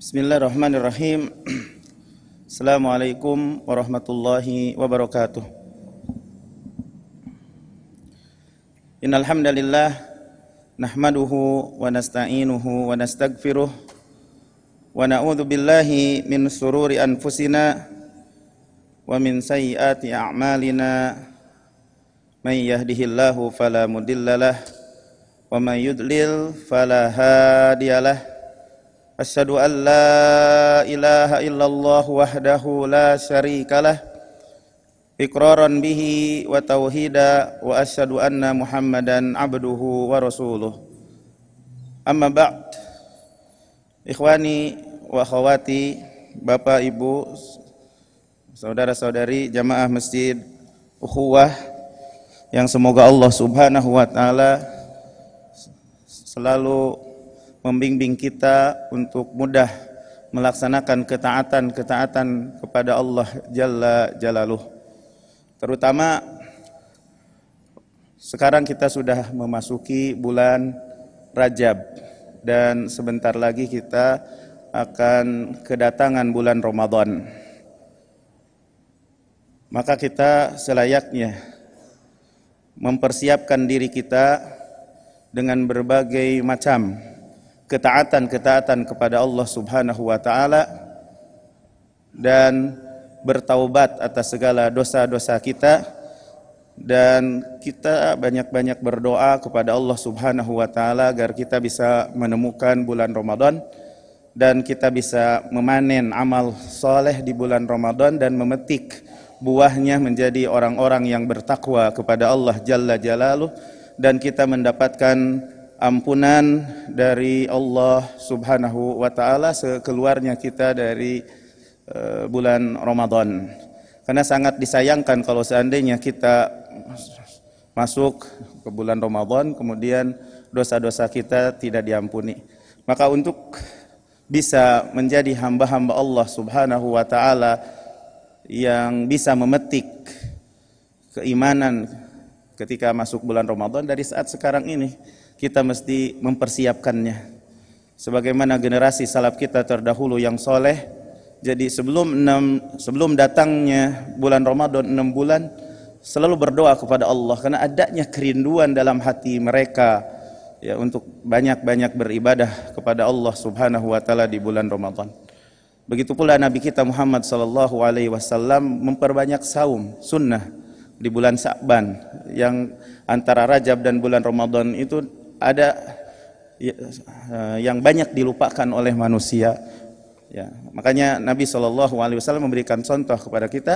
Bismillahirrahmanirrahim. Assalamualaikum warahmatullahi wabarakatuh. Innal hamdalillah nahmaduhu wa nasta'inuhu wa nastaghfiruh wa na'udzu billahi min sururi anfusina wa min sayyiati a'malina may yahdihillahu fala wa may yudlil fala hadiyalah أشهد أن لا إله إلا الله وحده لا شريك له إقرارا به وتوحيدا وأشهد أن محمدا عبده ورسوله أما بعد إخواني وأخواتي Bapak Ibu Saudara-saudari jamaah masjid Ukhuwah Yang semoga Allah subhanahu wa ta'ala Selalu membimbing kita untuk mudah melaksanakan ketaatan-ketaatan kepada Allah Jalla Jalaluh. Terutama sekarang kita sudah memasuki bulan Rajab dan sebentar lagi kita akan kedatangan bulan Ramadan. Maka kita selayaknya mempersiapkan diri kita dengan berbagai macam ketaatan-ketaatan kepada Allah Subhanahu wa taala dan bertaubat atas segala dosa-dosa kita dan kita banyak-banyak berdoa kepada Allah Subhanahu wa taala agar kita bisa menemukan bulan Ramadan dan kita bisa memanen amal soleh di bulan Ramadan dan memetik buahnya menjadi orang-orang yang bertakwa kepada Allah Jalla Jalaluh dan kita mendapatkan ampunan dari Allah Subhanahu wa taala sekeluarnya kita dari eh, bulan Ramadan. Karena sangat disayangkan kalau seandainya kita masuk ke bulan Ramadan kemudian dosa-dosa kita tidak diampuni. Maka untuk bisa menjadi hamba-hamba Allah Subhanahu wa taala yang bisa memetik keimanan ketika masuk bulan Ramadan dari saat sekarang ini kita mesti mempersiapkannya. Sebagaimana generasi salaf kita terdahulu yang soleh, jadi sebelum 6, sebelum datangnya bulan Ramadan enam bulan, selalu berdoa kepada Allah karena adanya kerinduan dalam hati mereka ya untuk banyak-banyak beribadah kepada Allah Subhanahu wa taala di bulan Ramadan. Begitu pula Nabi kita Muhammad sallallahu alaihi wasallam memperbanyak saum sunnah di bulan Sa'ban yang antara Rajab dan bulan Ramadan itu ada ya, eh, yang banyak dilupakan oleh manusia. Ya, makanya Nabi Shallallahu Alaihi Wasallam memberikan contoh kepada kita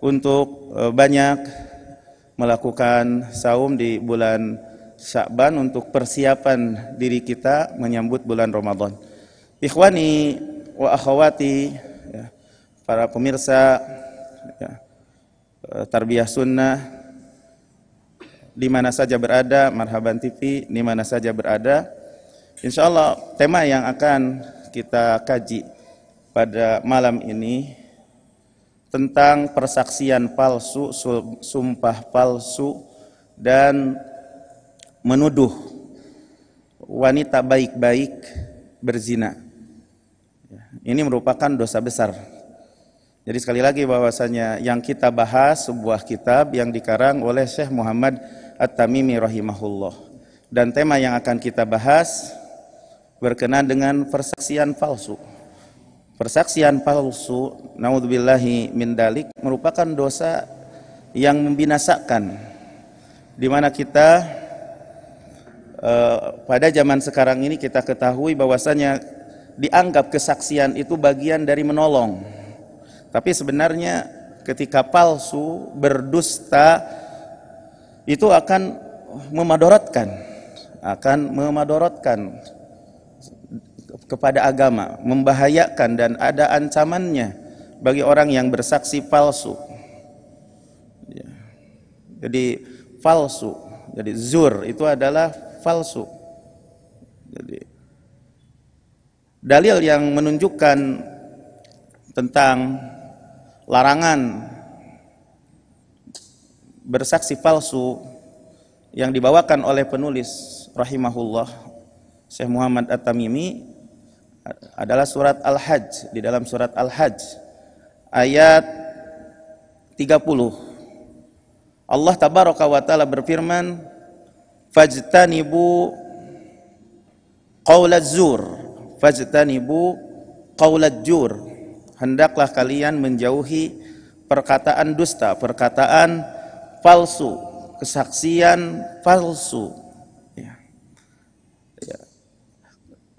untuk eh, banyak melakukan saum di bulan Sya'ban untuk persiapan diri kita menyambut bulan Ramadan. Ikhwani wa akhwati, ya, para pemirsa ya, eh, tarbiyah sunnah di mana saja berada, Marhaban TV di mana saja berada. Insya Allah tema yang akan kita kaji pada malam ini tentang persaksian palsu, sumpah palsu, dan menuduh wanita baik-baik berzina. Ini merupakan dosa besar. Jadi sekali lagi bahwasanya yang kita bahas sebuah kitab yang dikarang oleh Syekh Muhammad At-Tamimi rahimahullah. Dan tema yang akan kita bahas berkenaan dengan persaksian palsu. Persaksian palsu, naudzubillahi min dalik, merupakan dosa yang membinasakan. Di mana kita eh, pada zaman sekarang ini kita ketahui bahwasanya dianggap kesaksian itu bagian dari menolong. Tapi sebenarnya ketika palsu, berdusta, itu akan memadorotkan akan memadorotkan kepada agama membahayakan dan ada ancamannya bagi orang yang bersaksi palsu ya. jadi palsu jadi zur itu adalah palsu jadi dalil yang menunjukkan tentang larangan bersaksi palsu yang dibawakan oleh penulis rahimahullah Syekh Muhammad At-Tamimi adalah surat Al-Hajj di dalam surat Al-Hajj ayat 30 Allah tabaraka wa taala berfirman fajtanibu qaulaz-zur fajtanibu qaulaz zur hendaklah kalian menjauhi perkataan dusta perkataan Falsu kesaksian palsu. Ya. Ya.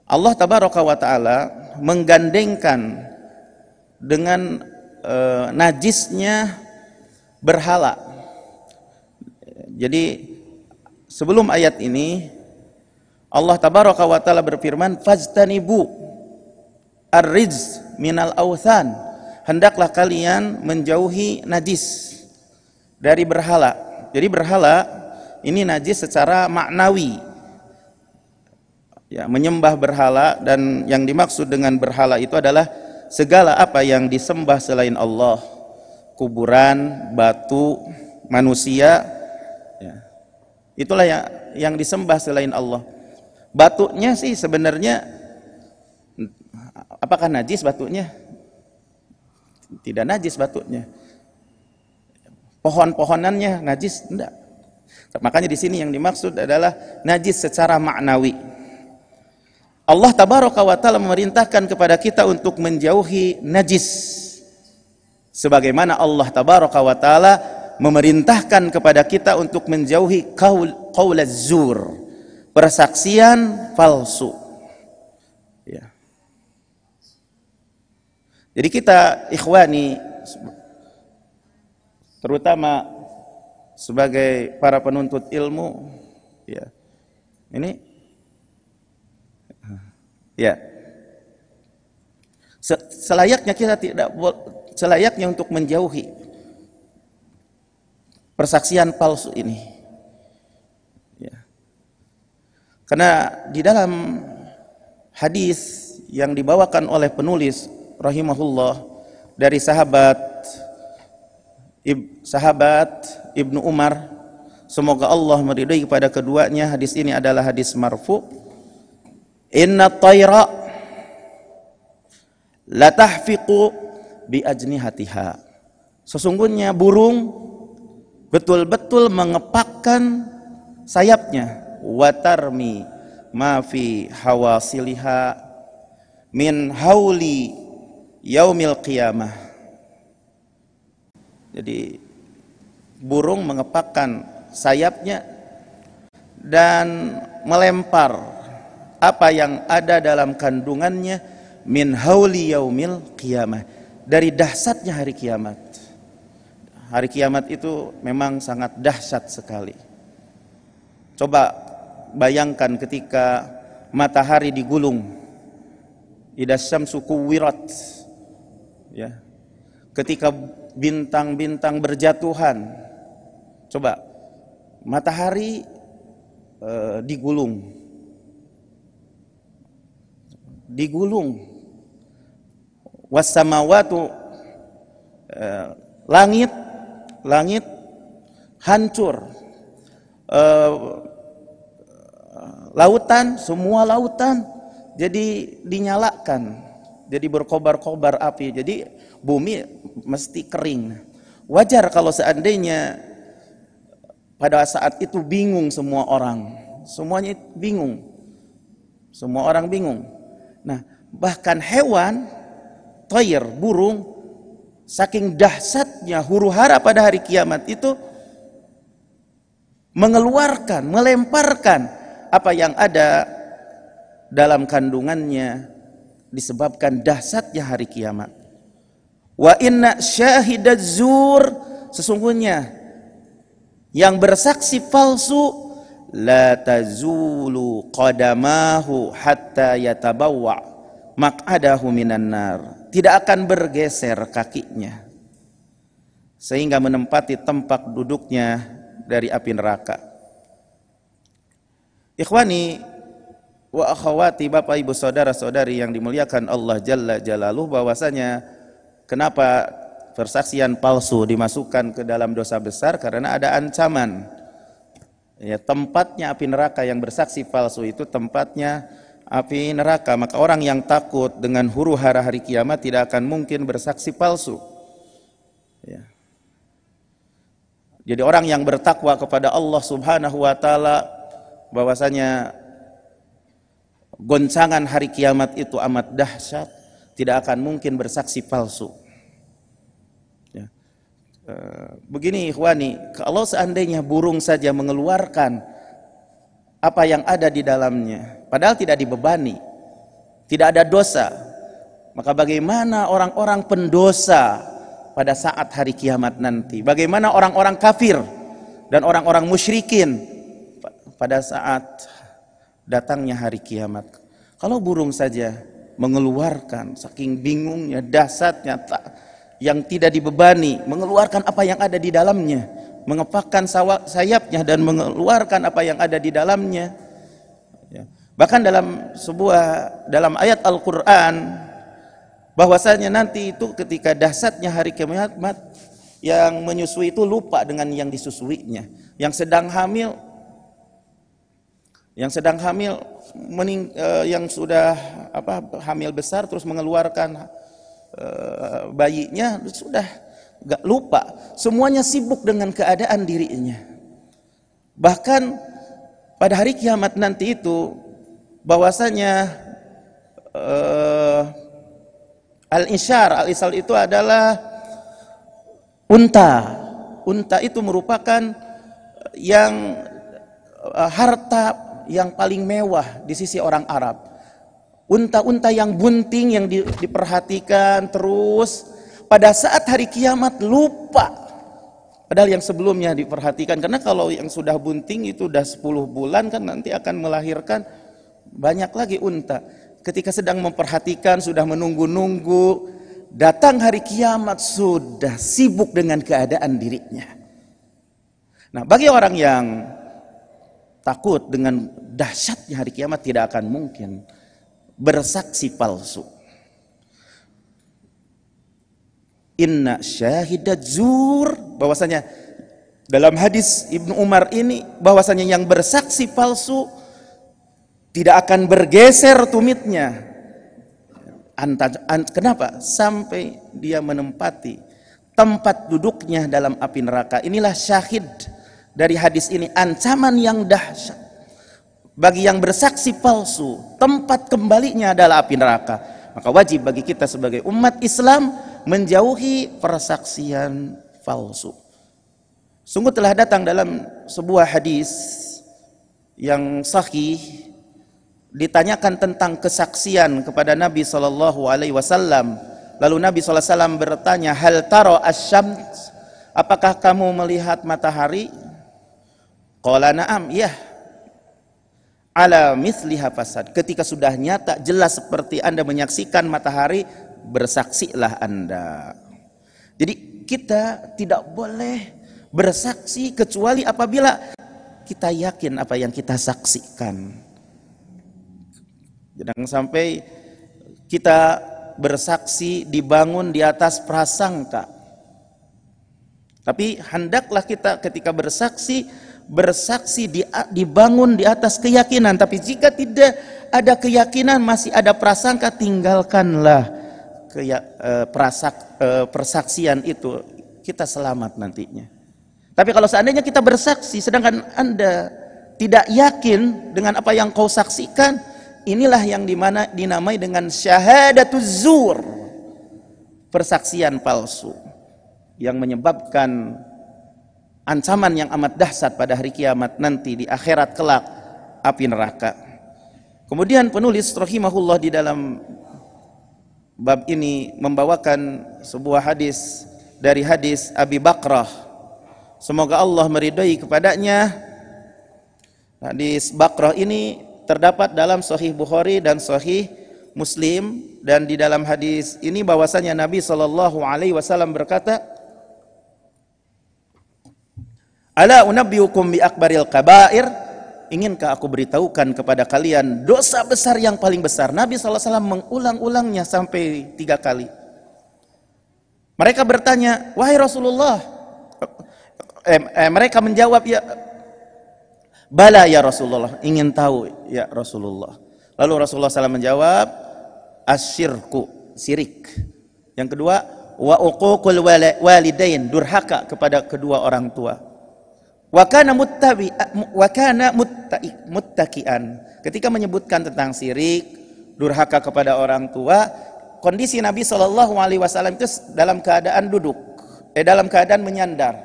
Allah tabaraka wa taala menggandengkan dengan e, najisnya berhala. Jadi sebelum ayat ini Allah tabaraka wa taala berfirman fajtanibu ar-rijz minal awthan hendaklah kalian menjauhi najis dari berhala. Jadi berhala ini najis secara maknawi. Ya, menyembah berhala dan yang dimaksud dengan berhala itu adalah segala apa yang disembah selain Allah. Kuburan, batu, manusia ya. Itulah yang yang disembah selain Allah. Batunya sih sebenarnya apakah najis batunya? Tidak najis batunya pohon-pohonannya najis enggak makanya di sini yang dimaksud adalah najis secara maknawi Allah tabaraka wa taala memerintahkan kepada kita untuk menjauhi najis sebagaimana Allah tabaraka wa taala memerintahkan kepada kita untuk menjauhi qaul zur persaksian palsu ya. jadi kita ikhwani terutama sebagai para penuntut ilmu ya ini ya selayaknya kita tidak selayaknya untuk menjauhi persaksian palsu ini ya. karena di dalam hadis yang dibawakan oleh penulis rahimahullah dari sahabat Ib, sahabat Ibnu Umar semoga Allah meridai kepada keduanya hadis ini adalah hadis marfu inna tayra la tahfiqu bi hatiha. sesungguhnya burung betul-betul mengepakkan sayapnya watarmi ma fi hawasiliha min hauli yaumil qiyamah jadi burung mengepakkan sayapnya dan melempar apa yang ada dalam kandungannya min hauli yaumil qiyamah dari dahsyatnya hari kiamat. Hari kiamat itu memang sangat dahsyat sekali. Coba bayangkan ketika matahari digulung idasam suku wirat, ya ketika bintang-bintang berjatuhan. Coba matahari e, digulung. Digulung. Wasamawatu e, eh, langit langit hancur. E, lautan, semua lautan jadi dinyalakan, jadi berkobar-kobar api. Jadi bumi mesti kering. Wajar kalau seandainya pada saat itu bingung semua orang. Semuanya bingung. Semua orang bingung. Nah, bahkan hewan, toyer, burung, saking dahsyatnya huru hara pada hari kiamat itu mengeluarkan, melemparkan apa yang ada dalam kandungannya disebabkan dahsyatnya hari kiamat. Wa inna syahidat zur sesungguhnya yang bersaksi palsu la tazulu qadamahu hatta yatabawwa maq'adahu minan nar. Tidak akan bergeser kakinya sehingga menempati tempat duduknya dari api neraka. Ikhwani wa akhawati Bapak Ibu saudara-saudari yang dimuliakan Allah Jalla Jalaluh bahwasanya Kenapa persaksian palsu dimasukkan ke dalam dosa besar? Karena ada ancaman. Ya, tempatnya api neraka yang bersaksi palsu itu tempatnya api neraka. Maka orang yang takut dengan huru hara hari kiamat tidak akan mungkin bersaksi palsu. Ya. Jadi orang yang bertakwa kepada Allah Subhanahu wa taala bahwasanya goncangan hari kiamat itu amat dahsyat tidak akan mungkin bersaksi palsu. Ya. E, begini ikhwani, kalau seandainya burung saja mengeluarkan apa yang ada di dalamnya, padahal tidak dibebani, tidak ada dosa, maka bagaimana orang-orang pendosa pada saat hari kiamat nanti? Bagaimana orang-orang kafir dan orang-orang musyrikin pada saat datangnya hari kiamat? Kalau burung saja mengeluarkan saking bingungnya dasarnya tak yang tidak dibebani mengeluarkan apa yang ada di dalamnya mengepakkan sayapnya dan mengeluarkan apa yang ada di dalamnya ya. bahkan dalam sebuah dalam ayat Al-Qur'an bahwasanya nanti itu ketika dasarnya hari kiamat yang menyusui itu lupa dengan yang disusuinya yang sedang hamil yang sedang hamil mening, uh, yang sudah apa hamil besar terus mengeluarkan uh, bayinya sudah gak lupa semuanya sibuk dengan keadaan dirinya bahkan pada hari kiamat nanti itu bahwasanya uh, al-isyar al-isal itu adalah unta unta itu merupakan yang harta yang paling mewah di sisi orang Arab. Unta-unta yang bunting yang diperhatikan terus pada saat hari kiamat lupa. Padahal yang sebelumnya diperhatikan karena kalau yang sudah bunting itu sudah 10 bulan kan nanti akan melahirkan banyak lagi unta. Ketika sedang memperhatikan sudah menunggu-nunggu datang hari kiamat sudah sibuk dengan keadaan dirinya. Nah, bagi orang yang takut dengan dahsyatnya hari kiamat tidak akan mungkin bersaksi palsu. Inna syahidat zur bahwasanya dalam hadis Ibnu Umar ini bahwasanya yang bersaksi palsu tidak akan bergeser tumitnya. kenapa? Sampai dia menempati tempat duduknya dalam api neraka. Inilah syahid dari hadis ini ancaman yang dahsyat bagi yang bersaksi palsu tempat kembalinya adalah api neraka maka wajib bagi kita sebagai umat Islam menjauhi persaksian palsu sungguh telah datang dalam sebuah hadis yang sahih ditanyakan tentang kesaksian kepada Nabi Shallallahu Alaihi Wasallam lalu Nabi Shallallahu Alaihi Wasallam bertanya hal taro asyams apakah kamu melihat matahari Qala na'am, iya. Ala misliha fasad. Ketika sudah nyata jelas seperti Anda menyaksikan matahari, bersaksilah Anda. Jadi kita tidak boleh bersaksi kecuali apabila kita yakin apa yang kita saksikan. Jangan sampai kita bersaksi dibangun di atas prasangka. Tapi hendaklah kita ketika bersaksi bersaksi di, dibangun di atas keyakinan. Tapi jika tidak ada keyakinan, masih ada prasangka, tinggalkanlah keya, eh, prasak, eh, persaksian itu. Kita selamat nantinya. Tapi kalau seandainya kita bersaksi, sedangkan Anda tidak yakin dengan apa yang kau saksikan, inilah yang dimana dinamai dengan syahadatuz zur, persaksian palsu yang menyebabkan ancaman yang amat dahsyat pada hari kiamat nanti di akhirat kelak api neraka. Kemudian penulis rahimahullah di dalam bab ini membawakan sebuah hadis dari hadis Abi Bakrah. Semoga Allah meridai kepadanya. Hadis Bakrah ini terdapat dalam Sahih Bukhari dan Sahih Muslim dan di dalam hadis ini bahwasanya Nabi Shallallahu Alaihi Wasallam berkata, Ala unabbiukum bi akbaril kabair. Inginkah aku beritahukan kepada kalian dosa besar yang paling besar? Nabi SAW mengulang-ulangnya sampai tiga kali. Mereka bertanya, wahai Rasulullah. Eh, eh, mereka menjawab, ya Bala ya Rasulullah, ingin tahu ya Rasulullah. Lalu Rasulullah SAW menjawab, asyirku, sirik. Yang kedua, wa uququl walidain, durhaka kepada kedua orang tua. Wa kana muttabi wa kana muttaqian. Ketika menyebutkan tentang sirik durhaka kepada orang tua, kondisi Nabi Shallallahu alaihi wasallam itu dalam keadaan duduk, eh dalam keadaan menyandar.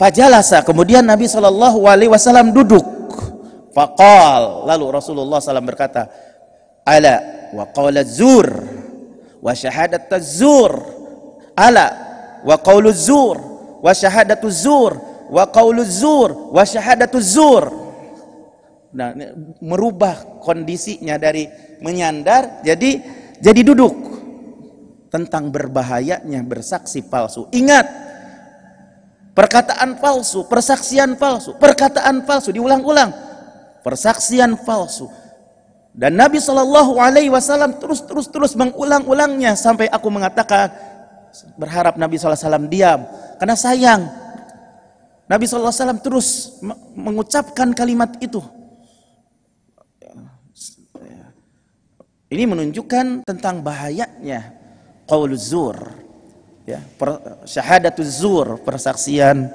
Fajalasa, kemudian Nabi Shallallahu alaihi wasallam duduk. Faqal, lalu Rasulullah SAW berkata, "Ala wa qawla zur wa syahadat zur Ala wa qawlu zur wa syahadatuz zur wa qauluz zur wa syahadatu zur. Nah, merubah kondisinya dari menyandar jadi jadi duduk tentang berbahayanya bersaksi palsu. Ingat, perkataan palsu, persaksian palsu, perkataan palsu diulang-ulang. Persaksian palsu. Dan Nabi Shallallahu alaihi wasallam terus-terus-terus mengulang-ulangnya sampai aku mengatakan berharap Nabi SAW diam karena sayang Nabi SAW terus mengucapkan kalimat itu. Ini menunjukkan tentang bahayanya qaul zur. Ya, syahadat syahadatuz zur, persaksian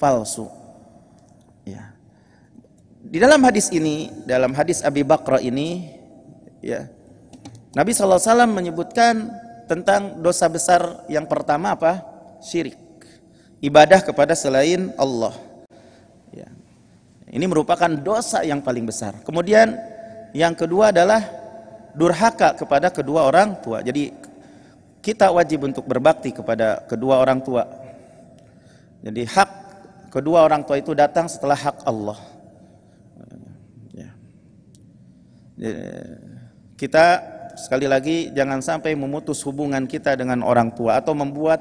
palsu. Ya. Di dalam hadis ini, dalam hadis Abi Bakra ini, ya. Nabi SAW menyebutkan tentang dosa besar yang pertama apa? Syirik ibadah kepada selain Allah. Ya. Ini merupakan dosa yang paling besar. Kemudian yang kedua adalah durhaka kepada kedua orang tua. Jadi kita wajib untuk berbakti kepada kedua orang tua. Jadi hak kedua orang tua itu datang setelah hak Allah. Ya. ya. Kita sekali lagi jangan sampai memutus hubungan kita dengan orang tua atau membuat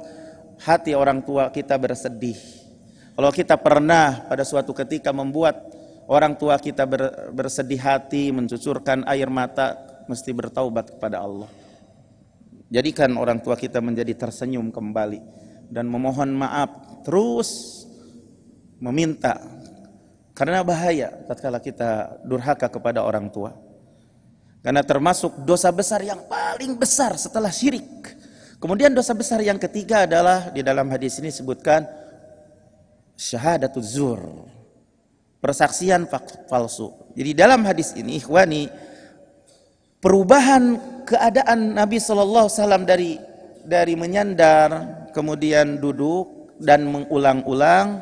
hati orang tua kita bersedih. Kalau kita pernah pada suatu ketika membuat orang tua kita bersedih hati, mencucurkan air mata, mesti bertaubat kepada Allah. Jadikan orang tua kita menjadi tersenyum kembali dan memohon maaf, terus meminta karena bahaya tatkala kita durhaka kepada orang tua. Karena termasuk dosa besar yang paling besar setelah syirik Kemudian dosa besar yang ketiga adalah di dalam hadis ini sebutkan syahadatul zur. Persaksian palsu. Jadi dalam hadis ini ikhwani perubahan keadaan Nabi sallallahu alaihi wasallam dari dari menyandar kemudian duduk dan mengulang-ulang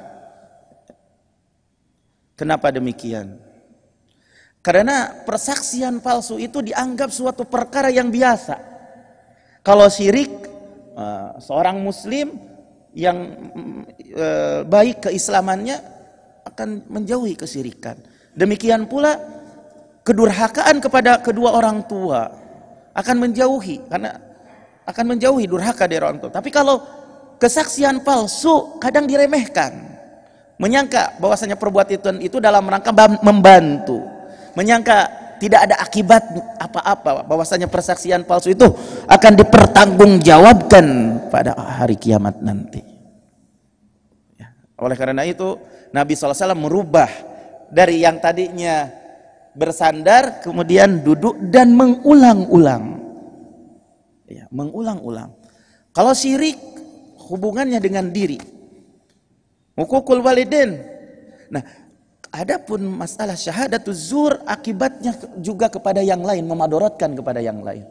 kenapa demikian? Karena persaksian palsu itu dianggap suatu perkara yang biasa. Kalau syirik Ah, seorang muslim yang mm, eh, baik keislamannya akan menjauhi kesirikan. Demikian pula kedurhakaan kepada kedua orang tua akan menjauhi karena akan menjauhi durhaka dari orang tua. Tapi kalau kesaksian palsu kadang diremehkan. Menyangka bahwasanya perbuatan itu dalam rangka membantu. Menyangka tidak ada akibat apa-apa bahwasanya persaksian palsu itu akan dipertanggungjawabkan pada hari kiamat nanti ya. oleh karena itu Nabi SAW merubah dari yang tadinya bersandar kemudian duduk dan mengulang-ulang ya, mengulang-ulang kalau syirik hubungannya dengan diri hukukul walidin nah Adapun masalah syahadat zur akibatnya juga kepada yang lain, memadorotkan kepada yang lain.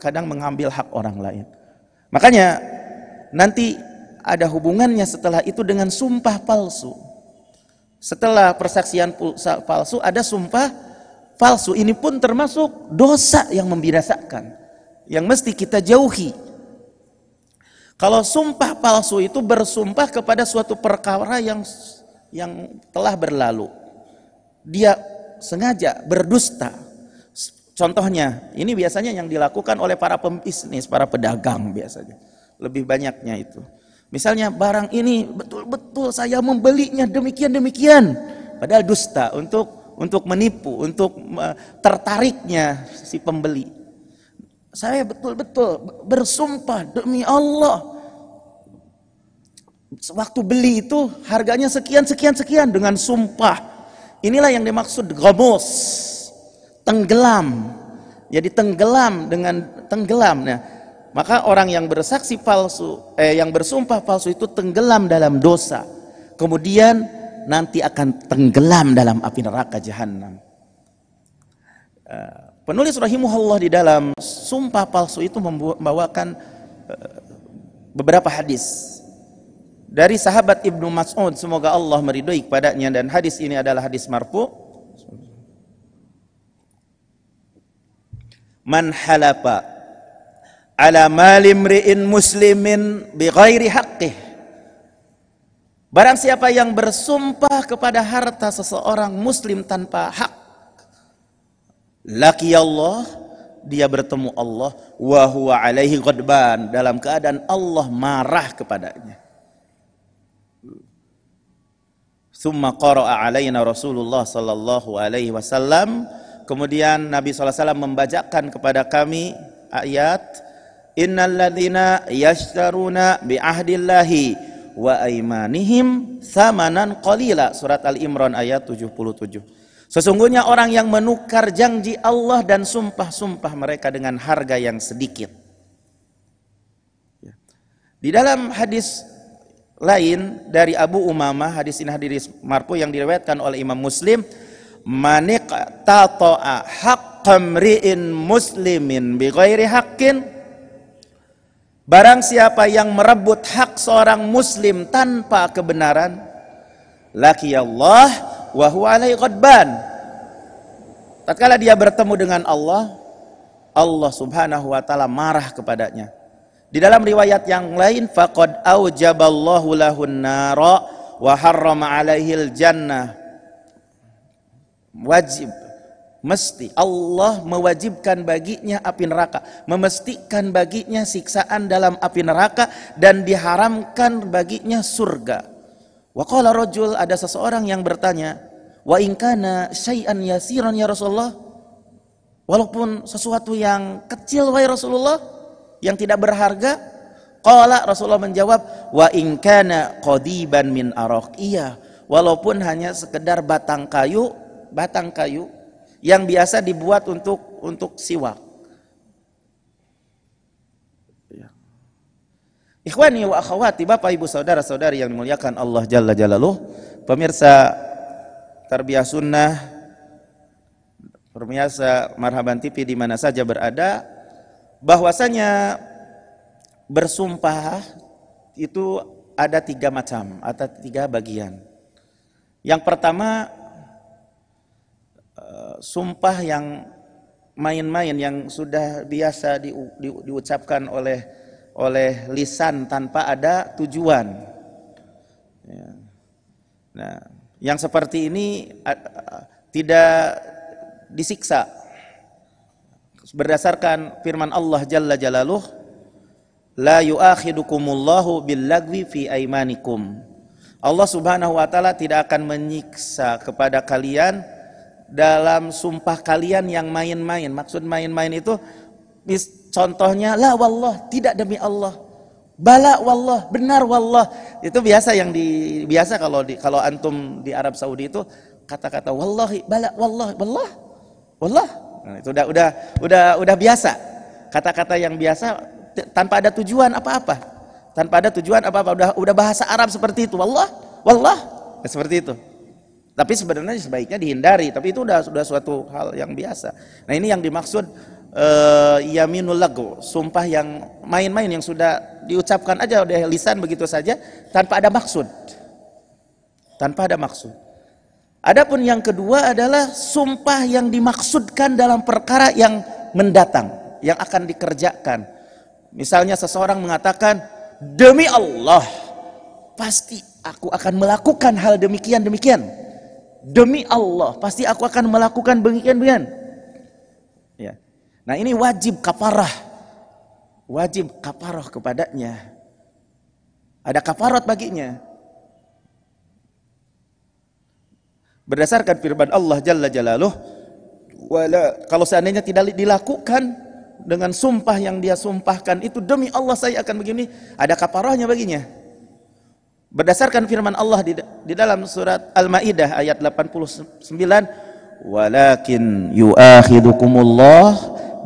Kadang mengambil hak orang lain. Makanya nanti ada hubungannya setelah itu dengan sumpah palsu. Setelah persaksian palsu ada sumpah palsu. Ini pun termasuk dosa yang membinasakan. Yang mesti kita jauhi. Kalau sumpah palsu itu bersumpah kepada suatu perkara yang yang telah berlalu. Dia sengaja berdusta. Contohnya, ini biasanya yang dilakukan oleh para pembisnis, para pedagang biasanya. Lebih banyaknya itu. Misalnya barang ini betul-betul saya membelinya demikian-demikian. Padahal dusta untuk untuk menipu, untuk eh, tertariknya si pembeli. Saya betul-betul bersumpah demi Allah waktu beli itu harganya sekian sekian sekian dengan sumpah. Inilah yang dimaksud gomos, tenggelam. Jadi tenggelam dengan tenggelam. Nah, maka orang yang bersaksi palsu, eh, yang bersumpah palsu itu tenggelam dalam dosa. Kemudian nanti akan tenggelam dalam api neraka jahanam. Eh, penulis rahimuhullah di dalam sumpah palsu itu membawakan eh, beberapa hadis dari sahabat Ibnu Mas'ud semoga Allah meridhoi kepadanya dan hadis ini adalah hadis marfu Man halapa ala malim muslimin bi ghairi haqqih Barang siapa yang bersumpah kepada harta seseorang muslim tanpa hak laki Allah dia bertemu Allah wa huwa alaihi ghadban dalam keadaan Allah marah kepadanya Summa qara'a alaina Rasulullah sallallahu alaihi wasallam. Kemudian Nabi SAW membacakan kepada kami ayat Innal ladzina yashtaruna bi ahdillahi wa aimanihim samanan qalila surat Al-Imran ayat 77. Sesungguhnya orang yang menukar janji Allah dan sumpah-sumpah mereka dengan harga yang sedikit. Ya. Di dalam hadis lain dari Abu Umamah hadis ini hadis marfu yang diriwayatkan oleh Imam Muslim manik tatoa hak kamriin muslimin bi hakin barang siapa yang merebut hak seorang muslim tanpa kebenaran laki Allah wa huwa alaihi ghadban tatkala dia bertemu dengan Allah Allah Subhanahu wa taala marah kepadanya di dalam riwayat yang lain faqad aujaballahu lahun nara wa harrama alaihil jannah. Wajib mesti Allah mewajibkan baginya api neraka, memestikan baginya siksaan dalam api neraka dan diharamkan baginya surga. Wa qala rajul ada seseorang yang bertanya, "Wa in kana syai'an yasiran ya Rasulullah?" Walaupun sesuatu yang kecil wahai Rasulullah, yang tidak berharga? Qala Rasulullah menjawab, "Wa in kana qadiban min arok." Iya, walaupun hanya sekedar batang kayu, batang kayu yang biasa dibuat untuk untuk siwak. Iya. Ikhwani wa akhawati, Bapak Ibu saudara-saudari yang dimuliakan Allah Jalla Jalaluh, pemirsa Tarbiyah Sunnah, pemirsa Marhaban TV di mana saja berada, bahwasanya bersumpah itu ada tiga macam atau tiga bagian. Yang pertama eh, sumpah yang main-main yang sudah biasa di, di, diucapkan oleh oleh lisan tanpa ada tujuan. Ya. Nah, yang seperti ini tidak disiksa berdasarkan firman Allah Jalla Jalaluh la yu'akhidukumullahu billagwi fi aimanikum Allah Subhanahu wa taala tidak akan menyiksa kepada kalian dalam sumpah kalian yang main-main. Maksud main-main itu contohnya la wallah, tidak demi Allah. Bala wallah, benar wallah. Itu biasa yang di biasa kalau di kalau antum di Arab Saudi itu kata-kata wallahi, bala wallah, wallah. Wallah. Nah, itu udah udah udah udah biasa. Kata-kata yang biasa tanpa ada tujuan apa-apa. Tanpa ada tujuan apa-apa udah udah bahasa Arab seperti itu. Wallah, wallah. Ya, seperti itu. Tapi sebenarnya sebaiknya dihindari, tapi itu udah sudah suatu hal yang biasa. Nah, ini yang dimaksud uh, yaminul lagu, sumpah yang main-main yang sudah diucapkan aja oleh lisan begitu saja tanpa ada maksud. Tanpa ada maksud. Adapun yang kedua adalah sumpah yang dimaksudkan dalam perkara yang mendatang, yang akan dikerjakan. Misalnya seseorang mengatakan, "Demi Allah, pasti aku akan melakukan hal demikian demikian." Demi Allah, pasti aku akan melakukan demikian demikian. Ya. Nah, ini wajib kaparah. Wajib kaparah kepadanya. Ada kaparat baginya. Berdasarkan firman Allah Jalla Jalaluh, wala, kalau seandainya tidak dilakukan dengan sumpah yang dia sumpahkan itu demi Allah saya akan begini, ada kaparahnya baginya. Berdasarkan firman Allah di, di dalam surat Al-Maidah ayat 89, "Walakin yu'akhidukumullah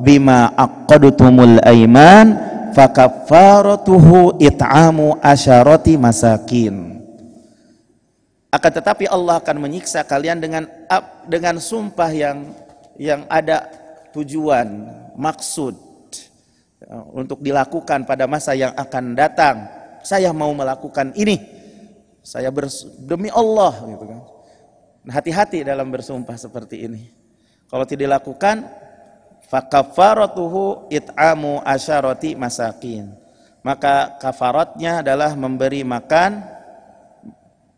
bima aqadutumul aiman fakaffaratuhu it'amu asyarati masakin." Akan tetapi Allah akan menyiksa kalian dengan dengan sumpah yang yang ada tujuan, maksud eh, untuk dilakukan pada masa yang akan datang. Saya mau melakukan ini. Saya bers demi Allah gitu kan. Nah, hati-hati dalam bersumpah seperti ini. Kalau tidak dilakukan, fakafaratuhu it'amu asyarati masakin. Maka kafaratnya adalah memberi makan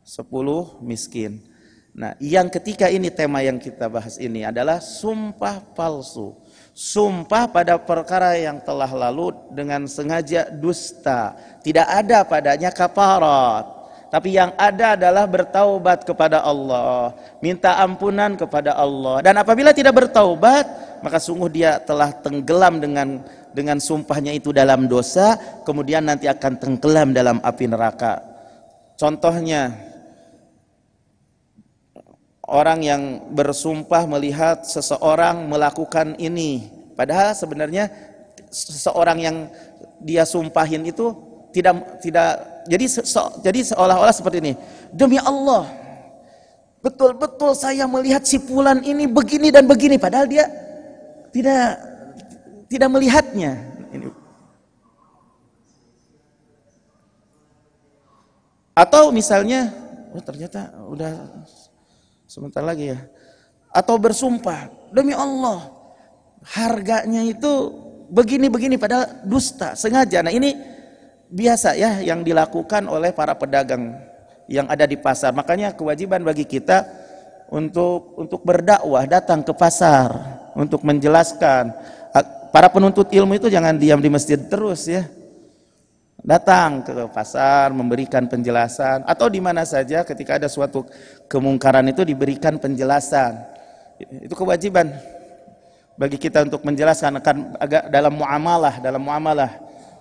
10 miskin. Nah, yang ketiga ini tema yang kita bahas ini adalah sumpah palsu. Sumpah pada perkara yang telah lalu dengan sengaja dusta. Tidak ada padanya kaparat. Tapi yang ada adalah bertaubat kepada Allah, minta ampunan kepada Allah. Dan apabila tidak bertaubat, maka sungguh dia telah tenggelam dengan dengan sumpahnya itu dalam dosa, kemudian nanti akan tenggelam dalam api neraka. Contohnya, orang yang bersumpah melihat seseorang melakukan ini padahal sebenarnya seseorang yang dia sumpahin itu tidak tidak jadi se, jadi seolah-olah seperti ini demi Allah betul-betul saya melihat si pulan ini begini dan begini padahal dia tidak tidak melihatnya atau misalnya oh ternyata udah Sebentar lagi ya. Atau bersumpah, demi Allah, harganya itu begini-begini padahal dusta, sengaja. Nah, ini biasa ya yang dilakukan oleh para pedagang yang ada di pasar. Makanya kewajiban bagi kita untuk untuk berdakwah, datang ke pasar untuk menjelaskan. Para penuntut ilmu itu jangan diam di masjid terus ya datang ke pasar memberikan penjelasan atau di mana saja ketika ada suatu kemungkaran itu diberikan penjelasan itu kewajiban bagi kita untuk menjelaskan akan agak dalam muamalah dalam muamalah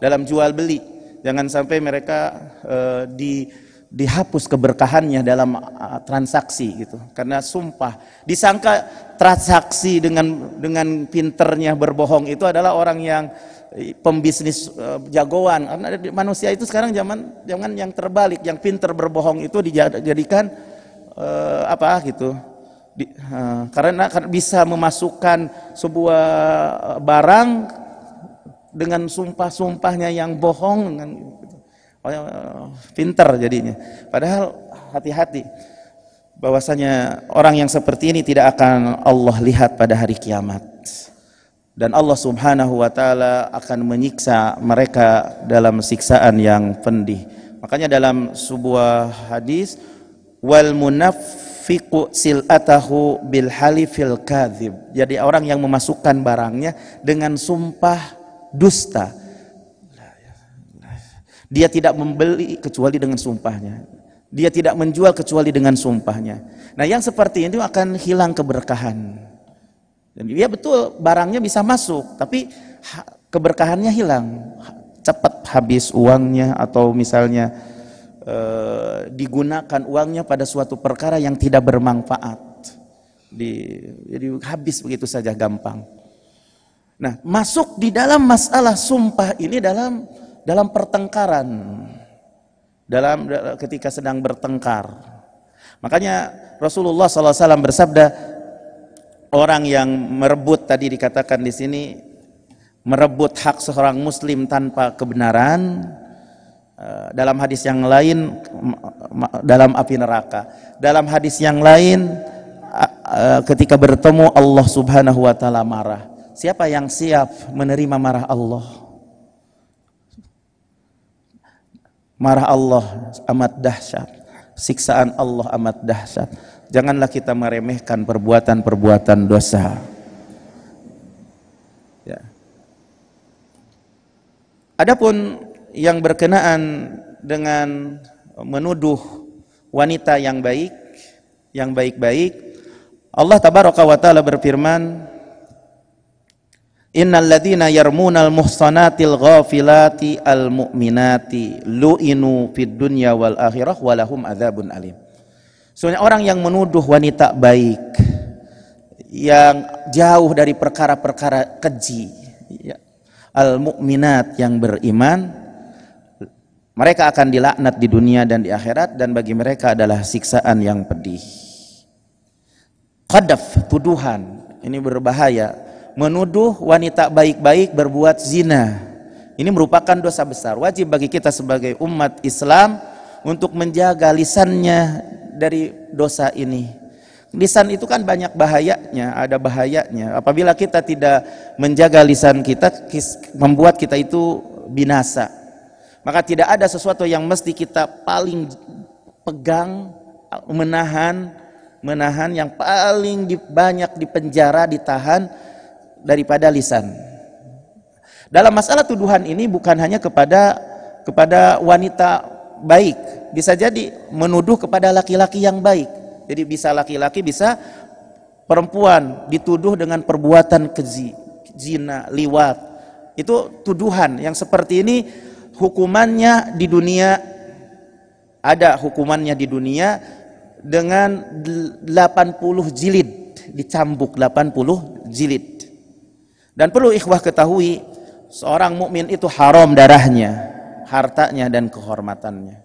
dalam jual beli jangan sampai mereka e, di dihapus keberkahannya dalam eh, transaksi gitu karena sumpah disangka transaksi dengan dengan pinternya berbohong itu adalah orang yang pembisnis eh, jagoan karena manusia itu sekarang zaman zaman yang terbalik yang pinter berbohong itu dijadikan uh, apa gitu di, uh, karena bisa memasukkan sebuah barang dengan sumpah-sumpahnya yang bohong dengan gitu. oh, uh, pinter jadinya padahal hati-hati bahwasanya orang yang seperti ini tidak akan Allah lihat pada hari kiamat dan Allah Subhanahu wa taala akan menyiksa mereka dalam siksaan yang pedih. Makanya dalam sebuah hadis wal munafiqu silatahu bil halifil kadzib. Jadi orang yang memasukkan barangnya dengan sumpah dusta. Dia tidak membeli kecuali dengan sumpahnya. Dia tidak menjual kecuali dengan sumpahnya. Nah, yang seperti itu akan hilang keberkahan dan dia ya betul barangnya bisa masuk, tapi keberkahannya hilang. Cepat habis uangnya atau misalnya e, digunakan uangnya pada suatu perkara yang tidak bermanfaat. Di, jadi habis begitu saja gampang. Nah, masuk di dalam masalah sumpah ini dalam dalam pertengkaran. Dalam ketika sedang bertengkar. Makanya Rasulullah SAW bersabda, orang yang merebut tadi dikatakan di sini merebut hak seorang muslim tanpa kebenaran eh, dalam hadis yang lain dalam api neraka dalam hadis yang lain ketika bertemu Allah Subhanahu wa taala marah siapa yang siap menerima marah Allah marah Allah amat dahsyat siksaan Allah amat dahsyat janganlah kita meremehkan perbuatan-perbuatan dosa. Ya. Adapun yang berkenaan dengan menuduh wanita yang baik, yang baik-baik, Allah tabaraka wa taala berfirman, Innal ladhina yarmunal muhsanatil ghafilati al mu'minati lu'inu fid dunya wal akhirah walahum adzabun alim. Sebenarnya orang yang menuduh wanita baik, yang jauh dari perkara-perkara keji, ya. al-mukminat yang beriman, mereka akan dilaknat di dunia dan di akhirat dan bagi mereka adalah siksaan yang pedih. Qadaf, tuduhan, ini berbahaya. Menuduh wanita baik-baik berbuat zina. Ini merupakan dosa besar. Wajib bagi kita sebagai umat Islam untuk menjaga lisannya dari dosa ini. Lisan itu kan banyak bahayanya, ada bahayanya. Apabila kita tidak menjaga lisan kita, membuat kita itu binasa. Maka tidak ada sesuatu yang mesti kita paling pegang, menahan, menahan yang paling banyak dipenjara, ditahan daripada lisan. Dalam masalah tuduhan ini bukan hanya kepada kepada wanita baik, bisa jadi menuduh kepada laki-laki yang baik. Jadi bisa laki-laki bisa perempuan dituduh dengan perbuatan keji, zina, liwat. Itu tuduhan yang seperti ini hukumannya di dunia ada hukumannya di dunia dengan 80 jilid dicambuk 80 jilid. Dan perlu ikhwah ketahui seorang mukmin itu haram darahnya hartanya dan kehormatannya.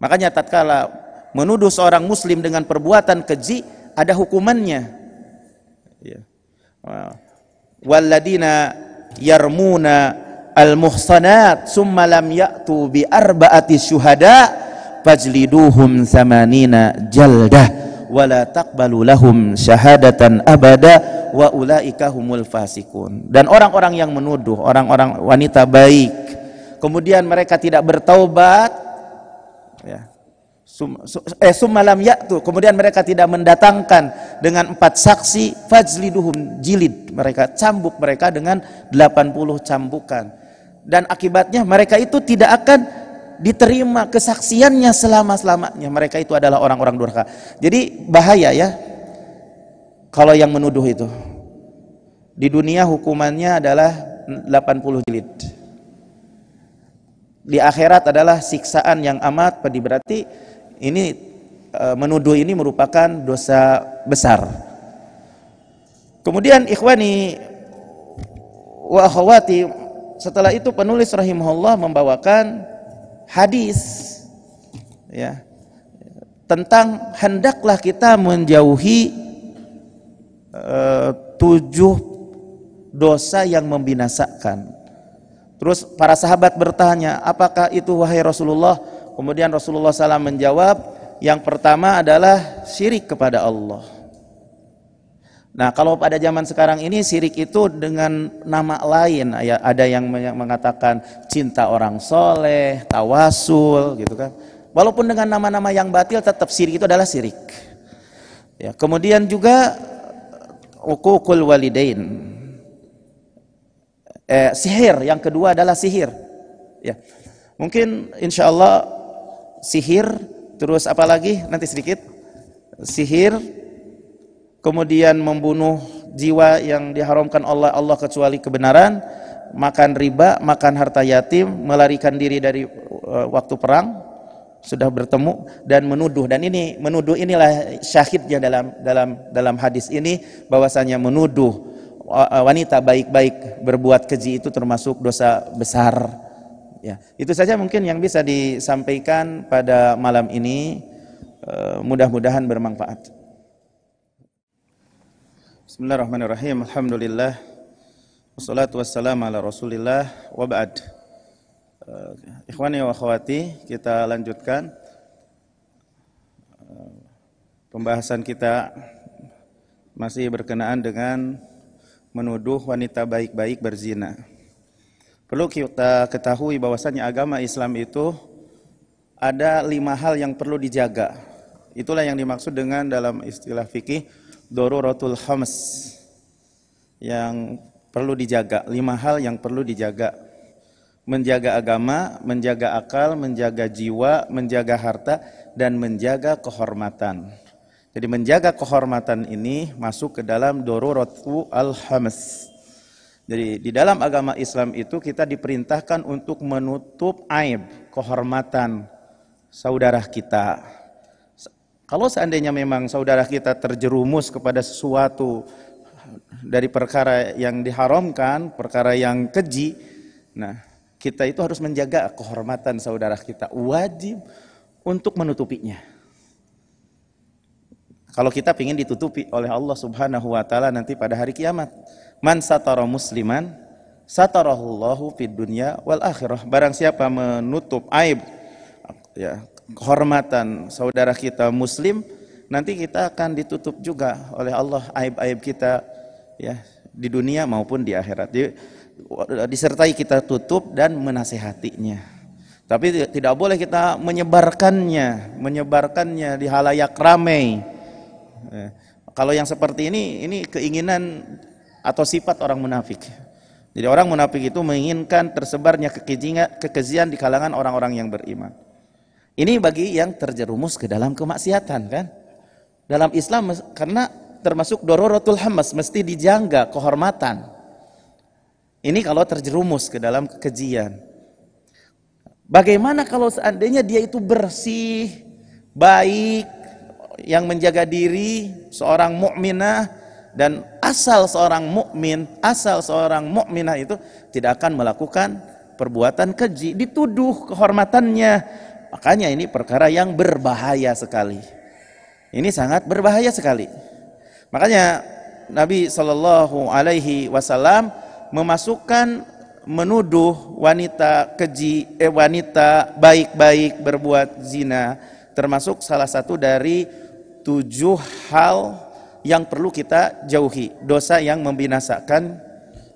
Makanya tatkala menuduh seorang muslim dengan perbuatan keji ada hukumannya. Ya. Walladina yarmuna al-muhsanat summa lam ya'tu bi arba'ati syuhada fajliduhum samanina jaldah la taqbalu lahum syahadatan abada wa ulaika humul fasikun. Dan orang-orang yang menuduh orang-orang wanita baik kemudian mereka tidak bertaubat ya sum, sum, eh summalam kemudian mereka tidak mendatangkan dengan empat saksi fajliduhum jilid mereka cambuk mereka dengan 80 cambukan dan akibatnya mereka itu tidak akan diterima kesaksiannya selama-selamanya. Mereka itu adalah orang-orang durhaka. Jadi bahaya ya kalau yang menuduh itu. Di dunia hukumannya adalah 80 jilid di akhirat adalah siksaan yang amat pedih berarti ini e, menuduh ini merupakan dosa besar. Kemudian ikhwani wa akhwati setelah itu penulis rahimahullah membawakan hadis ya tentang hendaklah kita menjauhi uh, tujuh dosa yang membinasakan Terus para sahabat bertanya, apakah itu wahai Rasulullah? Kemudian Rasulullah SAW menjawab, yang pertama adalah syirik kepada Allah. Nah kalau pada zaman sekarang ini syirik itu dengan nama lain, ya, ada yang mengatakan cinta orang soleh, tawasul gitu kan. Walaupun dengan nama-nama yang batil tetap syirik itu adalah syirik. Ya, kemudian juga ukukul walidain eh, sihir. Yang kedua adalah sihir. Ya. Mungkin insya Allah sihir, terus apa lagi nanti sedikit. Sihir, kemudian membunuh jiwa yang diharamkan Allah Allah kecuali kebenaran, makan riba, makan harta yatim, melarikan diri dari uh, waktu perang, sudah bertemu dan menuduh dan ini menuduh inilah syahidnya dalam dalam dalam hadis ini bahwasanya menuduh wanita baik-baik berbuat keji itu termasuk dosa besar. Ya, itu saja mungkin yang bisa disampaikan pada malam ini. E, mudah-mudahan bermanfaat. Bismillahirrahmanirrahim. Alhamdulillah. Wassalatu wassalamu ala Rasulillah wa ba'd. E, ikhwani wa akhwati, kita lanjutkan e, pembahasan kita masih berkenaan dengan menuduh wanita baik-baik berzina. Perlu kita ketahui bahwasannya agama Islam itu ada lima hal yang perlu dijaga. Itulah yang dimaksud dengan dalam istilah fikih dororotul khams yang perlu dijaga. Lima hal yang perlu dijaga. Menjaga agama, menjaga akal, menjaga jiwa, menjaga harta, dan menjaga kehormatan. Jadi menjaga kehormatan ini masuk ke dalam doruratu al-hamas. Jadi di dalam agama Islam itu kita diperintahkan untuk menutup aib, kehormatan saudara kita. Kalau seandainya memang saudara kita terjerumus kepada sesuatu dari perkara yang diharamkan, perkara yang keji, nah kita itu harus menjaga kehormatan saudara kita. Wajib untuk menutupinya. Kalau kita ingin ditutupi oleh Allah Subhanahu wa taala nanti pada hari kiamat. Man satara musliman satarahullahu fid dunya wal akhirah. Barang siapa menutup aib ya, kehormatan saudara kita muslim, nanti kita akan ditutup juga oleh Allah aib-aib kita ya di dunia maupun di akhirat. Di, disertai kita tutup dan menasehatinya. Tapi tidak boleh kita menyebarkannya, menyebarkannya di halayak ramai Eh, kalau yang seperti ini, ini keinginan atau sifat orang munafik. Jadi orang munafik itu menginginkan tersebarnya kekejian di kalangan orang-orang yang beriman. Ini bagi yang terjerumus ke dalam kemaksiatan kan. Dalam Islam karena termasuk dororotul hamas mesti dijaga kehormatan. Ini kalau terjerumus ke dalam kekejian. Bagaimana kalau seandainya dia itu bersih, baik, yang menjaga diri seorang mukminah dan asal seorang mukmin, asal seorang mukminah itu tidak akan melakukan perbuatan keji, dituduh kehormatannya. Makanya ini perkara yang berbahaya sekali. Ini sangat berbahaya sekali. Makanya Nabi Shallallahu Alaihi Wasallam memasukkan menuduh wanita keji, eh, wanita baik-baik berbuat zina, termasuk salah satu dari tujuh hal yang perlu kita jauhi dosa yang membinasakan